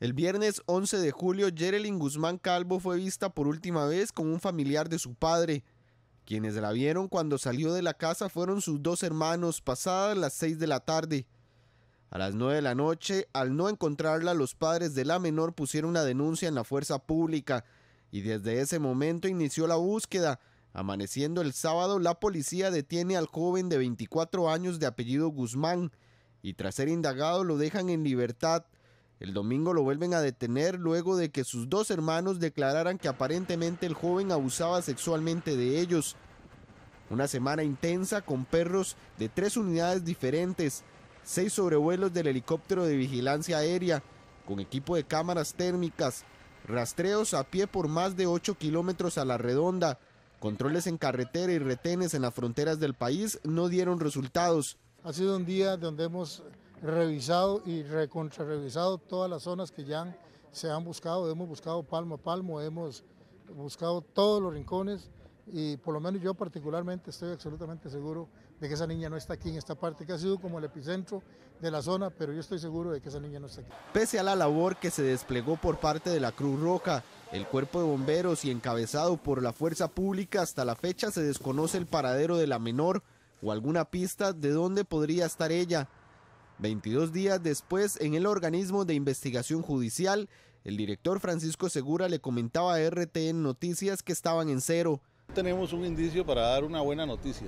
El viernes 11 de julio, Jerelyn Guzmán Calvo fue vista por última vez con un familiar de su padre. Quienes la vieron cuando salió de la casa fueron sus dos hermanos, pasadas las 6 de la tarde. A las 9 de la noche, al no encontrarla, los padres de la menor pusieron una denuncia en la fuerza pública y desde ese momento inició la búsqueda. Amaneciendo el sábado, la policía detiene al joven de 24 años de apellido Guzmán y tras ser indagado lo dejan en libertad. El domingo lo vuelven a detener luego de que sus dos hermanos declararan que aparentemente el joven abusaba sexualmente de ellos. Una semana intensa con perros de tres unidades diferentes, seis sobrevuelos del helicóptero de vigilancia aérea, con equipo de cámaras térmicas, rastreos a pie por más de 8 kilómetros a la redonda, controles en carretera y retenes en las fronteras del país no dieron resultados. Ha sido un día donde hemos revisado y recontrarrevisado todas las zonas que ya se han buscado, hemos buscado palmo a palmo, hemos buscado todos los rincones y por lo menos yo particularmente estoy absolutamente seguro de que esa niña no está aquí en esta parte, que ha sido como el epicentro de la zona, pero yo estoy seguro de que esa niña no está aquí. Pese a la labor que se desplegó por parte de la Cruz Roja, el cuerpo de bomberos y encabezado por la fuerza pública, hasta la fecha se desconoce el paradero de la menor o alguna pista de dónde podría estar ella. 22 días después, en el organismo de investigación judicial, el director Francisco Segura le comentaba a RTN Noticias que estaban en cero. Tenemos un indicio para dar una buena noticia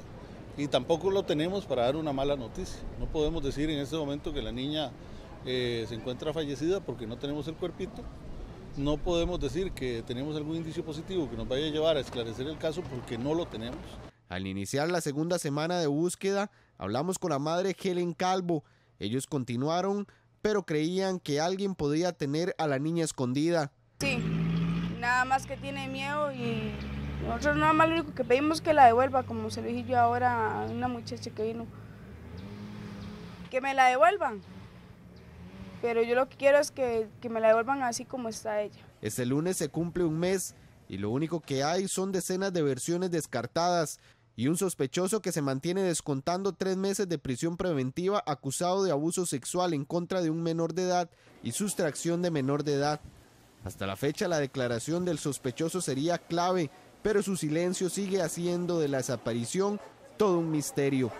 y tampoco lo tenemos para dar una mala noticia. No podemos decir en este momento que la niña eh, se encuentra fallecida porque no tenemos el cuerpito. No podemos decir que tenemos algún indicio positivo que nos vaya a llevar a esclarecer el caso porque no lo tenemos. Al iniciar la segunda semana de búsqueda, hablamos con la madre Helen Calvo, ellos continuaron, pero creían que alguien podría tener a la niña escondida. Sí, nada más que tiene miedo y nosotros nada más lo único que pedimos que la devuelva, como se lo dije yo ahora a una muchacha que vino. Que me la devuelvan. Pero yo lo que quiero es que, que me la devuelvan así como está ella. Este lunes se cumple un mes y lo único que hay son decenas de versiones descartadas y un sospechoso que se mantiene descontando tres meses de prisión preventiva acusado de abuso sexual en contra de un menor de edad y sustracción de menor de edad. Hasta la fecha la declaración del sospechoso sería clave, pero su silencio sigue haciendo de la desaparición todo un misterio.